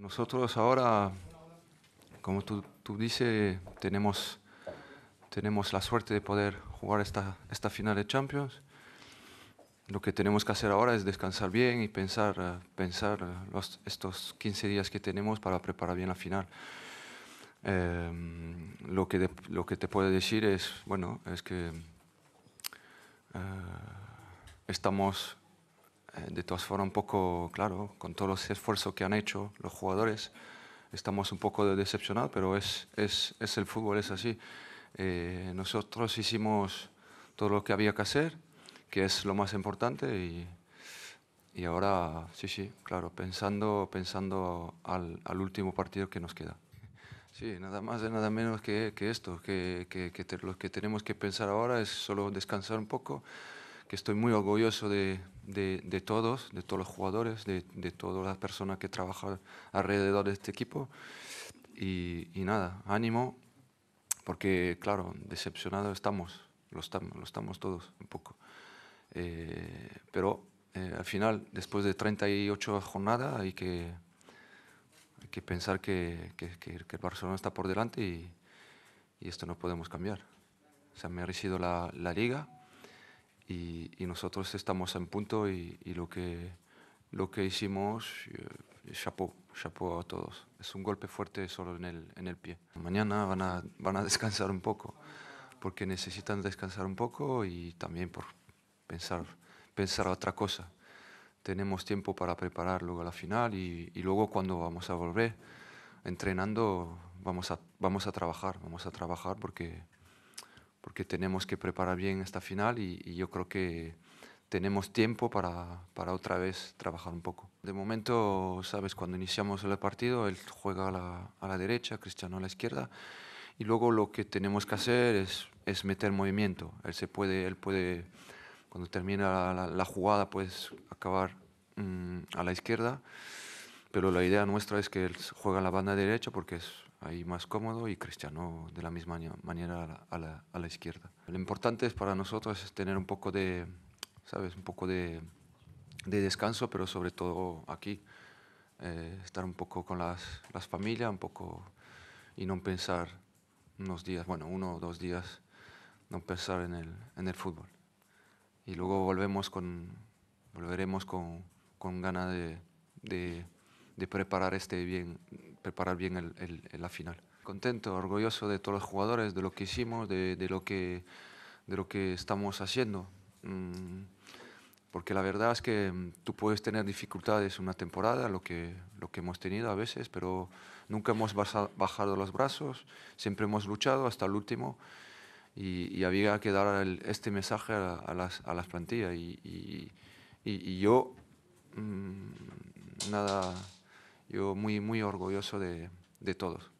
Nosotros ahora, como tú, tú dices, tenemos, tenemos la suerte de poder jugar esta, esta final de Champions. Lo que tenemos que hacer ahora es descansar bien y pensar, eh, pensar eh, los, estos 15 días que tenemos para preparar bien la final. Em, lo, que lo que te puedo decir es, bueno, es que eh, estamos eh, de todas formas, un poco, claro, con todos los esfuerzos que han hecho los jugadores, estamos un poco decepcionados, pero es, es, es el fútbol, es así. Eh, nosotros hicimos todo lo que había que hacer, que es lo más importante, y, y ahora, sí, sí, claro, pensando, pensando al, al, último partido que nos queda. Sí, nada más y nada menos que, que esto, que, que, lo que tenemos que pensar ahora es solo descansar un poco que estoy muy orgulloso de, de, todos, de todos los jugadores, de, de, todas las personas que trabajan alrededor de este equipo. Y, nada, ánimo, porque claro, decepcionados estamos, lo estamos, lo estamos todos un poco. Eh, pero eh, al final, después de 38 jornadas, hay que, hay que pensar que, el Barcelona está por delante y, esto no podemos cambiar. Me ha merecido la, la liga y, nosotros estamos en punto y, lo, que, lo que hicimos, chapeau, eh, chapeau a todos. Es un golpe fuerte solo en el, en el pie. Mañana van a, van a descansar un poco, porque necesitan descansar un poco y también por pensar, pensar otra cosa. Tenemos tiempo para preparar luego la final y, y luego cuando vamos a volver entrenando vamos a, vamos a trabajar, vamos a trabajar porque porque tenemos que preparar bien esta final y, yo creo que tenemos tiempo para, para, otra vez trabajar un poco. De momento, sabes, cuando iniciamos el partido, él juega a la, a la derecha, Cristiano a la izquierda, y luego lo que tenemos que hacer es, es meter movimiento. Él se puede, él puede, cuando termina la, jugada, puedes acabar mm, a la izquierda pero la idea nuestra es que él juega la banda derecha porque es ahí más cómodo y Cristiano de la misma manera a la, a la, izquierda. Lo importante es para nosotros es tener un poco de, ¿sabes? Un poco de, de descanso, pero sobre todo aquí. Eh, estar un poco con las, las familias, un poco y no pensar unos días, bueno, uno o dos días, no pensar en el, en el fútbol. Y luego volvemos con, volveremos con, con ganas de de preparar, este bien, preparar bien el, la final. Contento, orgulloso de todos los jugadores, de lo que hicimos, de, de lo, que, de lo que estamos haciendo. Mm, porque la verdad es que mm, tú puedes tener dificultades una temporada, lo que, lo que hemos tenido a veces, pero nunca hemos bajado los brazos, siempre hemos luchado hasta el último. Y, había que dar este mensaje a, las, a, las, plantillas. Y, y, yo, mm, nada, yo muy, muy orgulloso de todos.